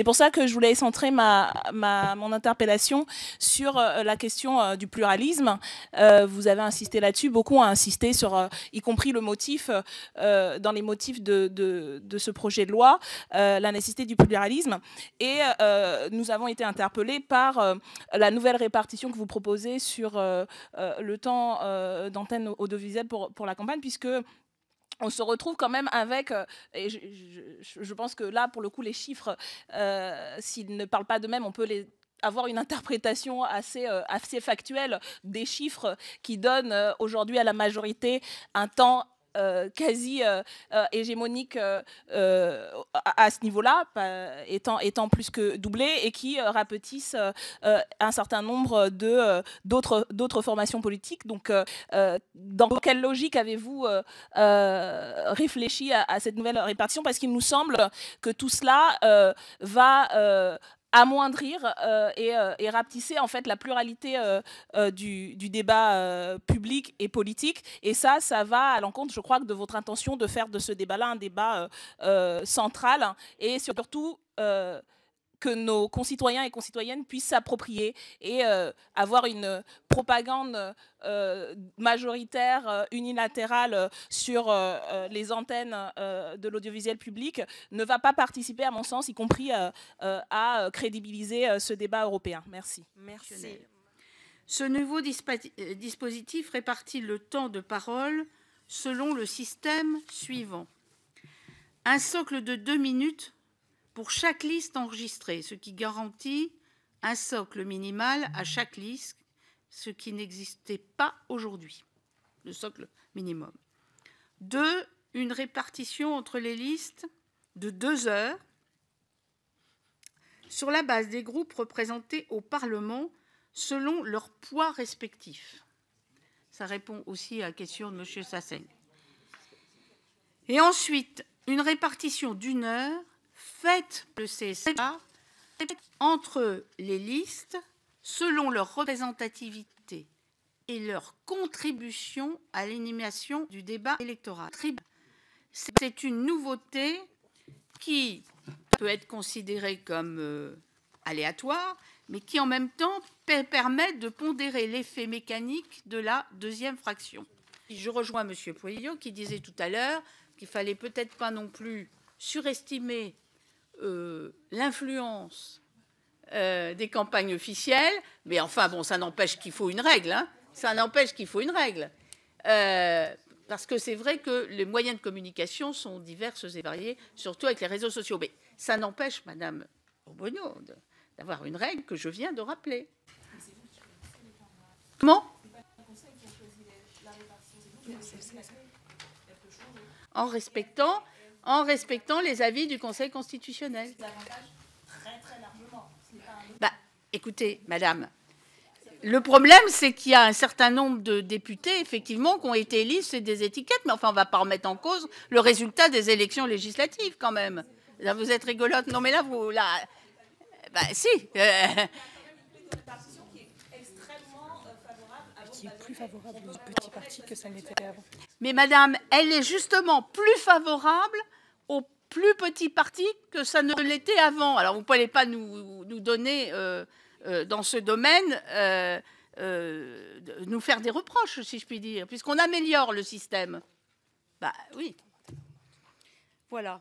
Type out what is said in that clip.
C'est pour ça que je voulais centrer ma, mon interpellation sur euh, la question euh, du pluralisme. Euh, vous avez insisté là-dessus, beaucoup ont insisté sur, y compris le motif, dans les motifs de, ce projet de loi, la nécessité du pluralisme. Et nous avons été interpellés par la nouvelle répartition que vous proposez sur le temps d'antenne audiovisuelle pour, pour la campagne, puisque on se retrouve quand même avec, euh, et je, pense que là, pour le coup, les chiffres, euh, s'ils ne parlent pas d'eux-mêmes, on peut les avoir une interprétation assez, euh, factuelle des chiffres qui donnent aujourd'hui à la majorité un temps euh, quasi euh, euh, hégémonique à, ce niveau-là, étant, plus que doublé, et qui rapetissent un certain nombre d'autres, formations politiques. Donc, dans quelle logique avez-vous réfléchi à, à, cette nouvelle répartition Parce qu'il nous semble que tout cela va amoindrir euh, euh, et, rapetisser en fait la pluralité euh, du, du, débat public et politique. Et ça, ça va à l'encontre, je crois, de votre intention de faire de ce débat-là un débat central et surtout que nos concitoyens et concitoyennes puissent s'approprier et euh, avoir une euh, propagande euh, majoritaire, unilatérale sur les antennes de l'audiovisuel public ne va pas participer, à mon sens, y compris à crédibiliser ce débat européen. Merci. Merci. Ce nouveau dispositif répartit le temps de parole selon le système suivant. Un socle de deux minutes pour chaque liste enregistrée, ce qui garantit un socle minimal à chaque liste, ce qui n'existait pas aujourd'hui, le socle minimum. Deux, une répartition entre les listes de deux heures sur la base des groupes représentés au Parlement selon leur poids respectif. Ça répond aussi à la question de M. Sassen. Et ensuite, une répartition d'une heure faites le CSA entre les listes selon leur représentativité et leur contribution à l'animation du débat électoral. C'est une nouveauté qui peut être considérée comme euh, aléatoire, mais qui en même temps permet de pondérer l'effet mécanique de la deuxième fraction. Je rejoins M. Pouillot qui disait tout à l'heure qu'il fallait peut-être pas non plus surestimer euh, l'influence euh, des campagnes officielles, mais enfin bon, ça n'empêche qu'il faut une règle, hein. ça n'empêche qu'il faut une règle. Euh, parce que c'est vrai que les moyens de communication sont diverses et variés, surtout avec les réseaux sociaux. Mais ça n'empêche, Madame Obono, d'avoir une règle que je viens de rappeler. Comment En respectant en respectant les avis du Conseil constitutionnel. Bah, écoutez, madame, le problème, c'est qu'il y a un certain nombre de députés, effectivement, qui ont été élus, c'est des étiquettes, mais enfin, on ne va pas remettre en cause le résultat des élections législatives, quand même. Là, vous êtes rigolote. Non, mais là, vous... Là... Bah, si. que ça n'était Mais madame, elle est justement plus favorable au plus petit parti que ça ne l'était avant. Alors vous ne pouvez pas nous, donner euh, euh, dans ce domaine, euh, nous faire des reproches, si je puis dire, puisqu'on améliore le système. Bah oui. Voilà.